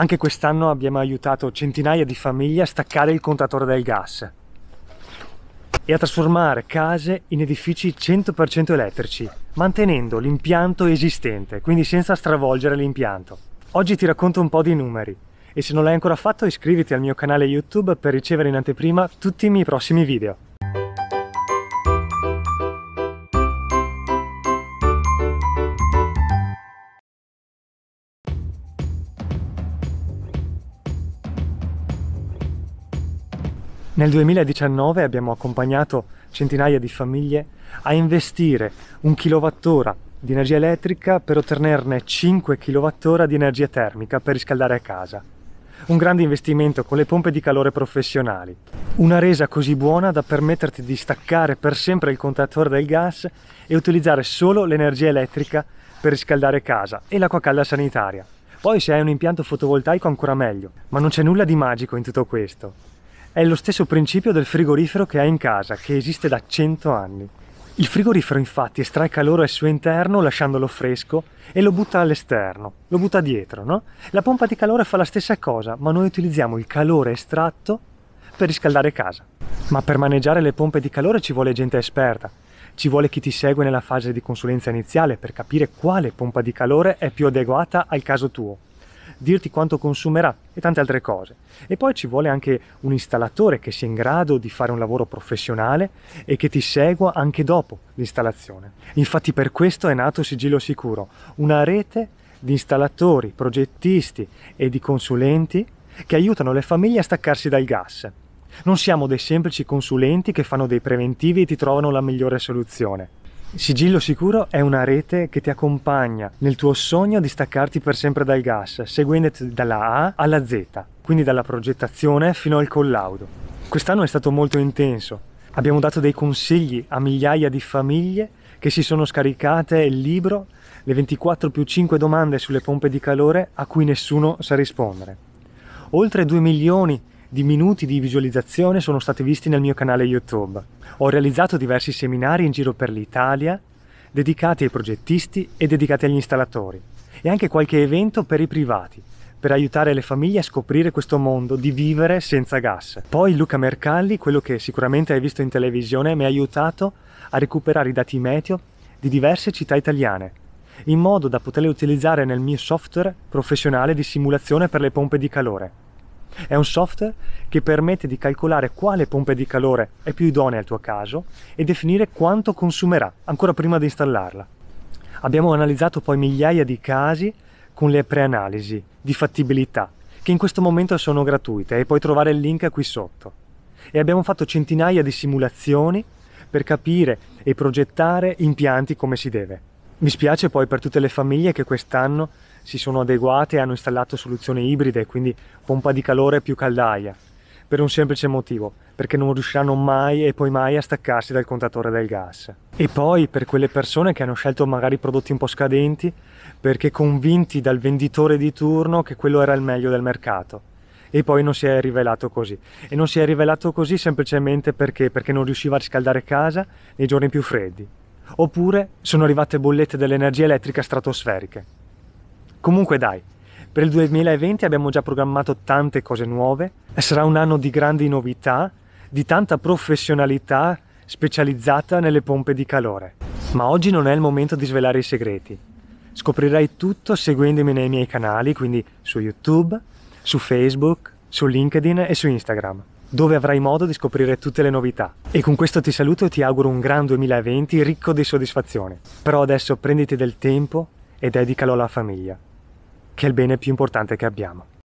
Anche quest'anno abbiamo aiutato centinaia di famiglie a staccare il contatore del gas e a trasformare case in edifici 100% elettrici, mantenendo l'impianto esistente, quindi senza stravolgere l'impianto. Oggi ti racconto un po' di numeri e se non l'hai ancora fatto iscriviti al mio canale YouTube per ricevere in anteprima tutti i miei prossimi video. Nel 2019 abbiamo accompagnato centinaia di famiglie a investire un kilowattora di energia elettrica per ottenerne 5 kilowattora di energia termica per riscaldare a casa. Un grande investimento con le pompe di calore professionali. Una resa così buona da permetterti di staccare per sempre il contattore del gas e utilizzare solo l'energia elettrica per riscaldare casa e l'acqua calda sanitaria. Poi se hai un impianto fotovoltaico ancora meglio, ma non c'è nulla di magico in tutto questo. È lo stesso principio del frigorifero che hai in casa, che esiste da 100 anni. Il frigorifero infatti estrae calore al suo interno lasciandolo fresco e lo butta all'esterno, lo butta dietro, no? La pompa di calore fa la stessa cosa, ma noi utilizziamo il calore estratto per riscaldare casa. Ma per maneggiare le pompe di calore ci vuole gente esperta. Ci vuole chi ti segue nella fase di consulenza iniziale per capire quale pompa di calore è più adeguata al caso tuo dirti quanto consumerà e tante altre cose. E poi ci vuole anche un installatore che sia in grado di fare un lavoro professionale e che ti segua anche dopo l'installazione. Infatti per questo è nato Sigillo Sicuro, una rete di installatori, progettisti e di consulenti che aiutano le famiglie a staccarsi dal gas. Non siamo dei semplici consulenti che fanno dei preventivi e ti trovano la migliore soluzione. Sigillo Sicuro è una rete che ti accompagna nel tuo sogno di staccarti per sempre dal gas, seguendoti dalla A alla Z, quindi dalla progettazione fino al collaudo. Quest'anno è stato molto intenso. Abbiamo dato dei consigli a migliaia di famiglie che si sono scaricate il libro Le 24 più 5 domande sulle pompe di calore a cui nessuno sa rispondere. Oltre 2 milioni di minuti di visualizzazione sono stati visti nel mio canale YouTube. Ho realizzato diversi seminari in giro per l'Italia dedicati ai progettisti e dedicati agli installatori e anche qualche evento per i privati per aiutare le famiglie a scoprire questo mondo di vivere senza gas. Poi Luca Mercalli, quello che sicuramente hai visto in televisione, mi ha aiutato a recuperare i dati meteo di diverse città italiane, in modo da poterli utilizzare nel mio software professionale di simulazione per le pompe di calore. È un software che permette di calcolare quale pompa di calore è più idonea al tuo caso e definire quanto consumerà ancora prima di installarla. Abbiamo analizzato poi migliaia di casi con le preanalisi di fattibilità, che in questo momento sono gratuite e puoi trovare il link qui sotto. E abbiamo fatto centinaia di simulazioni per capire e progettare impianti come si deve. Mi spiace poi per tutte le famiglie che quest'anno si sono adeguate e hanno installato soluzioni ibride, quindi pompa di calore più caldaia, per un semplice motivo, perché non riusciranno mai e poi mai a staccarsi dal contatore del gas. E poi per quelle persone che hanno scelto magari prodotti un po' scadenti, perché convinti dal venditore di turno che quello era il meglio del mercato e poi non si è rivelato così. E non si è rivelato così semplicemente perché, perché non riusciva a riscaldare casa nei giorni più freddi. Oppure sono arrivate bollette dell'energia elettrica stratosferiche. Comunque dai, per il 2020 abbiamo già programmato tante cose nuove, sarà un anno di grandi novità, di tanta professionalità specializzata nelle pompe di calore. Ma oggi non è il momento di svelare i segreti. Scoprirai tutto seguendomi nei miei canali, quindi su YouTube, su Facebook, su LinkedIn e su Instagram, dove avrai modo di scoprire tutte le novità. E con questo ti saluto e ti auguro un gran 2020 ricco di soddisfazioni. Però adesso prenditi del tempo e dedicalo alla famiglia che è il bene più importante che abbiamo.